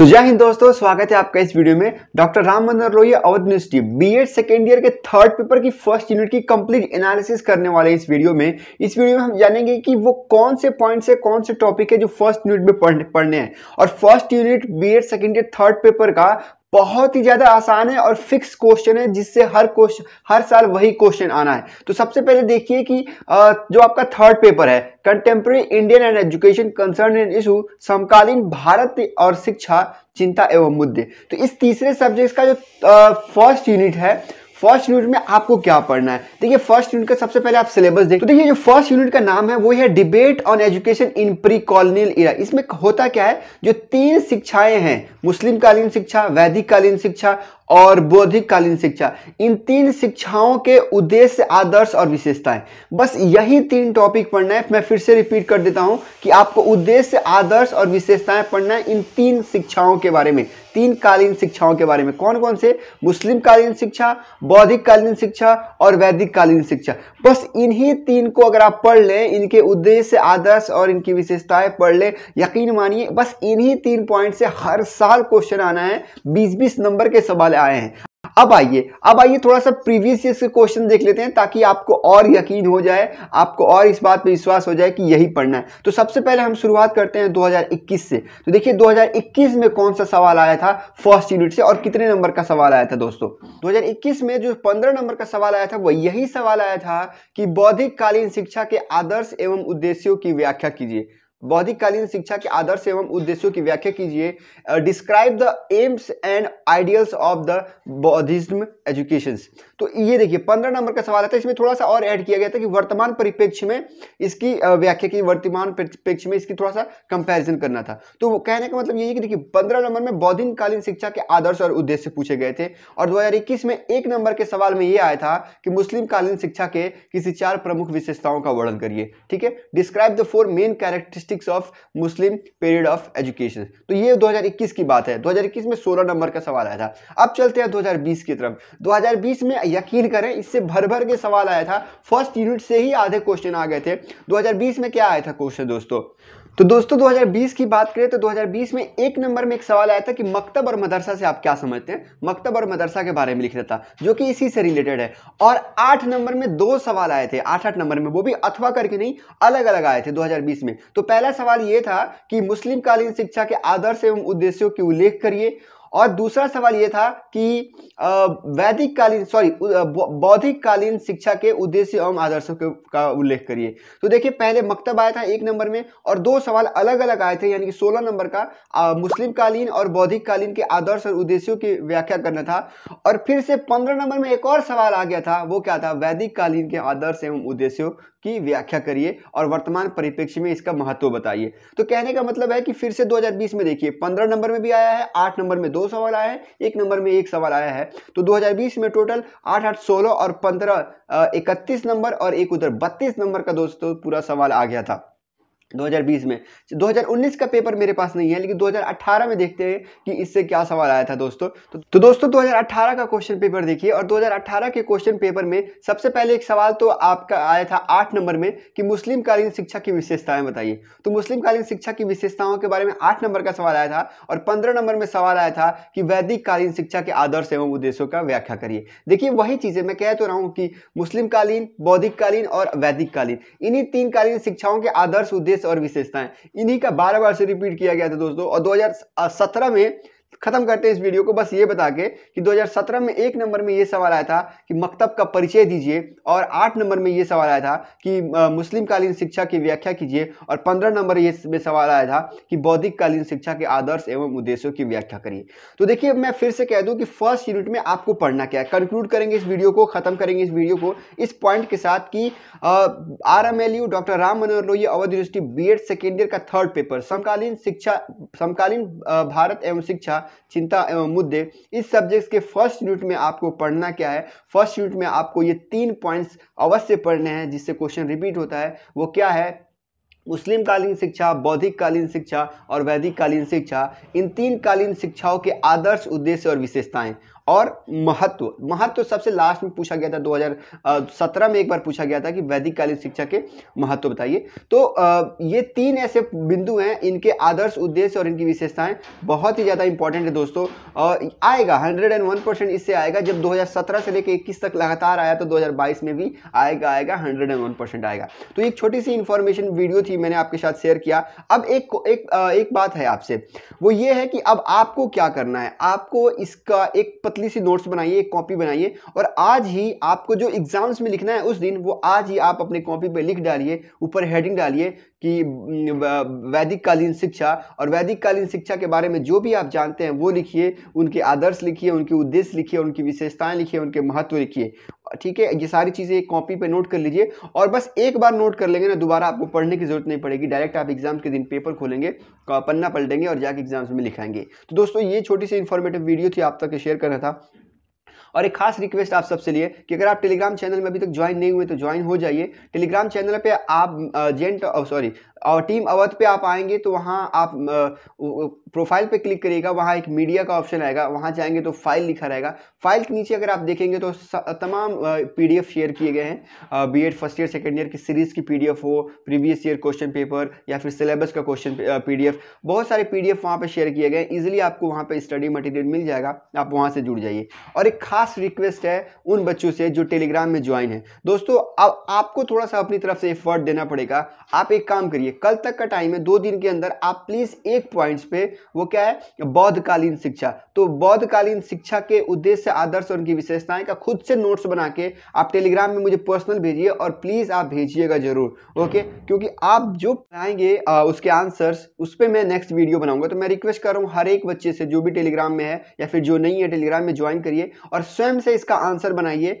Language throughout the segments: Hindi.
सो जय हिंद दोस्तों स्वागत है आपका इस वीडियो में doctor Ram Manohar Lohia Avadh university ed second year के थर्ड पेपर की फर्स्ट यूनिट की कंप्लीट एनालिसिस करने वाले इस वीडियो में इस वीडियो में हम जानेंगे कि वो कौन से पॉइंट से कौन से टॉपिक है जो फर्स्ट यूनिट में पढ़ने हैं और first unit B ed second year third paper का बहुत ही ज़्यादा आसान है और फिक्स क्वेश्चन है जिससे हर क्वेश्चन हर साल वही क्वेश्चन आना है तो सबसे पहले देखिए कि जो आपका थर्ड पेपर है contemporary Indian and education concern and issue समकालीन भारत और शिक्षा चिंता एवं मुद्दे तो इस तीसरे सब्जेक्ट का जो फर्स्ट यूनिट है फर्स्ट यूनिट में आपको क्या पढ़ना है देखिए फर्स्ट यूनिट का सबसे पहले आप सिलेबस देखिए तो देखिए जो फर्स्ट यूनिट का नाम है वो है debate on education in pre colonial era इसमें होता क्या है जो तीन शिक्षाएं हैं मुस्लिम कालीन शिक्षा वैदिक कालीन शिक्षा और बौद्धिककालीन शिक्षा इन तीन शिक्षाओं के उद्देश्य आदर्श और विशेषताएं बस यही तीन टॉपिक पढ़ना है मैं फिर से रिपीट कर देता हूं कि आपको उद्देश्य आदर्श और विशेषताएं पढ़ना है इन तीन शिक्षाओं के बारे में तीन कालीन शिक्षाओं के बारे में कौन कौन से मुस्लिम कालीन शिक्षा बौद्धिक कालीन शिक्षा और वैदिक कालीन शिक्षा बस इन्हीं तीन को अगर आप पढ़ लें इनके उद्देश्य आदर्श और इनकी विशेषताएं पढ़ लें यकीन मानिए बस इन्हीं तीन पॉइंट से हर साल क्वेश्चन आना है बीस बीस नंबर के सवाल आए हैं अब आइए अब आइए थोड़ा सा प्रीवियस ईयर के क्वेश्चन देख लेते हैं ताकि आपको और यकीन हो जाए आपको और इस बात पे विश्वास हो जाए कि यही पढ़ना है तो सबसे पहले हम शुरुआत करते हैं 2021 से तो देखिए 2021 में कौन सा सवाल आया था फर्स्ट यूनिट से और कितने नंबर का सवाल आया था दोस्तों 2021 में जो पंद्रह नंबर का सवाल आया था वह यही सवाल आया था कि बौद्धिक कालीन शिक्षा के आदर्श एवं उद्देश्यों की व्याख्या कीजिए बौद्धिककालीन शिक्षा के आदर्श एवं उद्देश्यों की व्याख्या कीजिए describe the aims and ideals of the Buddhism education तो ये देखिए पंद्रह नंबर का सवाल आता है इसमें थोड़ा सा और ऐड किया गया था कि वर्तमान परिप्रेक्ष्य में इसकी व्याख्या की वर्तमान परिप्रेक्ष्य में इसकी थोड़ा सा कंपेरिजन करना था तो कहने का मतलब ये है कि देखिए पंद्रह नंबर में बौद्धिककालीन शिक्षा के आदर्श और उद्देश्य पूछे गए थे और दो में एक नंबर के सवाल में ये आया था कि मुस्लिम कालीन शिक्षा के किसी चार प्रमुख विशेषताओं का वर्णन करिए ठीक है describe the four main characteristic statistics of Muslim period of education तो ये 2021 की बात है 2021 में 16 नंबर का सवाल आया था अब चलते हैं 2020 की तरफ 2020 में यकीन करें इससे भर भर के सवाल आया था फर्स्ट यूनिट से ही आधे क्वेश्चन आ गए थे 2020 में क्या आया था क्वेश्चन दोस्तों तो दोस्तों 2020 की बात करें तो 2020 में एक नंबर में एक सवाल आया था कि मकतब और मदरसा से आप क्या समझते हैं मकतब और मदरसा के बारे में लिखा था जो कि इसी से रिलेटेड है और आठ नंबर में दो सवाल आए थे आठ आठ नंबर में वो भी अथवा करके नहीं अलग अलग आए थे 2020 में तो पहला सवाल ये था कि मुस्लिम कालीन शिक्षा के आदर्श एवं उद्देश्यों की उल्लेख करिए और दूसरा सवाल ये था कि वैदिक कालीन सॉरी बौद्धिक कालीन शिक्षा के उद्देश्य एवं आदर्शों के का उल्लेख करिए तो देखिए पहले मकतब आया था एक नंबर में और दो सवाल अलग अलग आए थे यानी कि सोलह नंबर का मुस्लिम कालीन और बौद्धिक कालीन के आदर्श और उद्देश्यों की व्याख्या करना था और फिर से पंद्रह नंबर में एक और सवाल आ गया था वो क्या था वैदिक कालीन के आदर्श एवं उद्देश्यों की व्याख्या करिए और वर्तमान परिप्रेक्ष्य में इसका महत्व बताइए तो कहने का मतलब है कि फिर से 2020 में देखिए 15 नंबर में भी आया है 8 नंबर में दो सवाल आए हैं एक नंबर में एक सवाल आया है तो 2020 में टोटल आठ आठ सोलह और पंद्रह इकतीस नंबर और एक उधर बत्तीस नंबर का दोस्तों पूरा सवाल आ गया था 2020 में 2019 का पेपर मेरे पास नहीं है लेकिन 2018 में देखते हैं कि इससे क्या सवाल आया था दोस्तों तो, तो दोस्तों 2018 का क्वेश्चन पेपर देखिए और 2018 के क्वेश्चन पेपर में सबसे पहले एक सवाल तो आपका आया था आठ नंबर में कि मुस्लिम कालीन शिक्षा की विशेषताएं बताइए तो मुस्लिम कालीन शिक्षा की विशेषताओं के बारे में आठ नंबर का सवाल आया था और पंद्रह नंबर में सवाल आया था कि वैदिक कालीन शिक्षा के आदर्श एवं उद्देश्यों का व्याख्या करिए देखिए वही चीज़ें मैं कह तो रहा हूँ कि मुस्लिम कालीन बौद्धिक कालीन और वैदिक कालीन इन्हीं तीन कालीन शिक्षाओं के आदर्श उद्देश्य विशेष और विशेषताएं इन्हीं का बार बार से रिपीट किया गया था दोस्तों और 2017 में खत्म करते हैं इस वीडियो को बस ये बता के कि 2017 में एक नंबर में ये सवाल आया था कि मकतब का परिचय दीजिए और आठ नंबर में ये सवाल आया था कि मुस्लिम कालीन शिक्षा की व्याख्या कीजिए और पंद्रह नंबर ये में सवाल आया था कि बौद्धिक कालीन शिक्षा के आदर्श एवं उद्देश्यों की व्याख्या करिए तो देखिए मैं फिर से कह दूँ कि फर्स्ट यूनिट में आपको पढ़ना क्या है कंक्लूड करेंगे इस वीडियो को खत्म करेंगे इस वीडियो को इस पॉइंट के साथ कि R M L U doctor Ram Manohar Lohia Avadh university B ed second year का थर्ड पेपर समकालीन शिक्षा समकालीन भारत एवं शिक्षा चिंता एवं मुद्दे इस सब्जेक्ट के फर्स्ट यूनिट में आपको पढ़ना क्या है फर्स्ट यूनिट में आपको ये तीन पॉइंट्स अवश्य पढ़ने हैं जिससे क्वेश्चन रिपीट होता है वो क्या है मुस्लिम कालीन शिक्षा बौद्धिक कालीन शिक्षा और वैदिक कालीन शिक्षा इन तीन कालीन शिक्षाओं के आदर्श उद्देश्य और विशेषताएं और महत्व महत्व सबसे लास्ट में पूछा गया था 2017 में एक बार पूछा गया था कि वैदिक कालीन शिक्षा के महत्व बताइए तो ये तीन ऐसे बिंदु हैं इनके आदर्श उद्देश्य और इनकी विशेषताएं बहुत ही ज़्यादा इंपॉर्टेंट है दोस्तों और आएगा 101 परसेंट इससे आएगा जब 2017 से लेकर इक्कीस तक लगातार आया तो दो में भी आएगा आएगा हंड्रेड आएगा तो एक छोटी सी इंफॉर्मेशन वीडियो थी मैंने आपके साथ शेयर किया अब एक एक, एक बात है आपसे वो ये है कि अब आपको क्या करना है आपको इसका एक पतली पतली सी नोट्स बनाइए एक कॉपी बनाइए और आज ही आपको जो एग्जाम्स में लिखना है उस दिन वो आज ही आप अपने कॉपी पे लिख डालिए ऊपर हेडिंग डालिए कि वैदिक कालीन शिक्षा और वैदिक कालीन शिक्षा के बारे में जो भी आप जानते हैं वो लिखिए उनके आदर्श लिखिए उनके उद्देश्य लिखिए उनकी विशेषताएं लिखिए उनके महत्व लिखिए ठीक है ये सारी चीज़ें एक कॉपी पे नोट कर लीजिए और बस एक बार नोट कर लेंगे ना दोबारा आपको पढ़ने की जरूरत नहीं पड़ेगी डायरेक्ट आप एग्जाम के दिन पेपर खोलेंगे पन्ना पलटेंगे और जाके एग्जाम्स में लिखाएंगे तो दोस्तों ये छोटी सी इन्फॉर्मेटिव वीडियो थी आप तक शेयर करना था और एक खास रिक्वेस्ट आप सबसे लिए कि अगर आप टेलीग्राम चैनल में अभी तक ज्वाइन नहीं हुए तो ज्वाइन हो जाइए टेलीग्राम चैनल पे आप जेंट सॉरी और टीम अवध पे आप आएंगे तो वहाँ आप प्रोफाइल पे क्लिक करिएगा वहाँ एक मीडिया का ऑप्शन आएगा वहाँ जाएंगे तो फाइल लिखा रहेगा फाइल के नीचे अगर आप देखेंगे तो तमाम पीडीएफ शेयर किए गए हैं BEd first year second year की सीरीज़ की पीडीएफ हो प्रीवियस ईयर क्वेश्चन पेपर या फिर सिलेबस का क्वेश्चन पी बहुत सारे पी वहाँ पर शेयर किए गए ईजिली आपको वहाँ पर स्टडी मटेरियल मिल जाएगा आप वहाँ से जुड़ जाइए और एक खास रिक्वेस्ट है उन बच्चों से जो टेलीग्राम में ज्वाइन है दोस्तों अब आपको थोड़ा सा अपनी तरफ से एफर्ट देना पड़ेगा आप एक काम करिए चाहिए कल तक का टाइम है दो दिन के अंदर आप प्लीज़ एक पॉइंट्स पे वो क्या है बौद्धकालीन शिक्षा तो बौद्धकालीन शिक्षा के उद्देश्य आदर्श और उनकी विशेषताएं का खुद से नोट्स बना के आप टेलीग्राम में मुझे पर्सनल भेजिए और प्लीज़ आप भेजिएगा जरूर ओके क्योंकि आप जो पढ़ाएंगे उसके आंसर्स उस पर मैं नेक्स्ट वीडियो बनाऊंगा तो मैं रिक्वेस्ट कर रहा हूँ हर एक बच्चे से जो भी टेलीग्राम में है या फिर जो नहीं है टेलीग्राम में ज्वाइन करिए और स्वयं से इसका आंसर बनाइए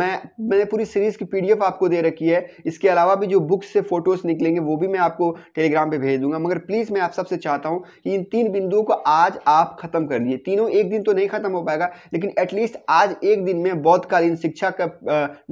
मैं मैंने पूरी सीरीज़ की पीडीएफ आपको दे रखी है इसके अलावा भी जो बुक्स से फोटोज़ निकलेंगे वो भी भी मैं आपको टेलीग्राम पे भेज दूंगा मगर प्लीज़ मैं आप सबसे चाहता हूँ कि इन तीन बिंदुओं को आज आप खत्म कर दीजिए तीनों एक दिन तो नहीं खत्म हो पाएगा लेकिन एटलीस्ट आज एक दिन में बौद्धकालीन शिक्षा का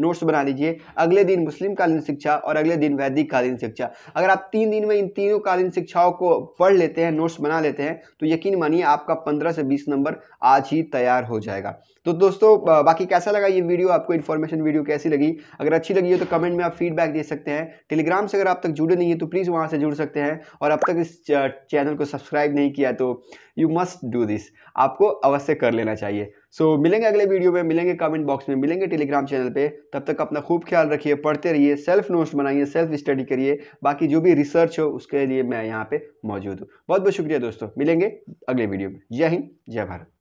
नोट्स बना लीजिए अगले दिन मुस्लिम कालीन शिक्षा और अगले दिन वैदिक कालीन शिक्षा अगर आप तीन दिन में इन तीनों कालीन शिक्षाओं को पढ़ लेते हैं नोट्स बना लेते हैं तो यकीन मानिए आपका पंद्रह से बीस नंबर आज ही तैयार हो जाएगा तो दोस्तों बाकी कैसा लगा ये वीडियो आपको इन्फॉर्मेशन वीडियो कैसी लगी अगर अच्छी लगी हो तो कमेंट में आप फीडबैक दे सकते हैं टेलीग्राम से अगर आप तक जुड़े नहीं है तो प्लीज़ वहाँ से जुड़ सकते हैं और अब तक इस चैनल को सब्सक्राइब नहीं किया तो यू मस्ट डू दिस आपको अवश्य कर लेना चाहिए सो so, मिलेंगे अगले वीडियो में मिलेंगे कमेंट बॉक्स में मिलेंगे टेलीग्राम चैनल पे तब तक अपना खूब ख्याल रखिए पढ़ते रहिए सेल्फ नोट्स बनाइए सेल्फ स्टडी करिए बाकी जो भी रिसर्च हो उसके लिए मैं यहाँ पे मौजूद हूँ बहुत बहुत शुक्रिया दोस्तों मिलेंगे अगले वीडियो में जय हिंद जय भारत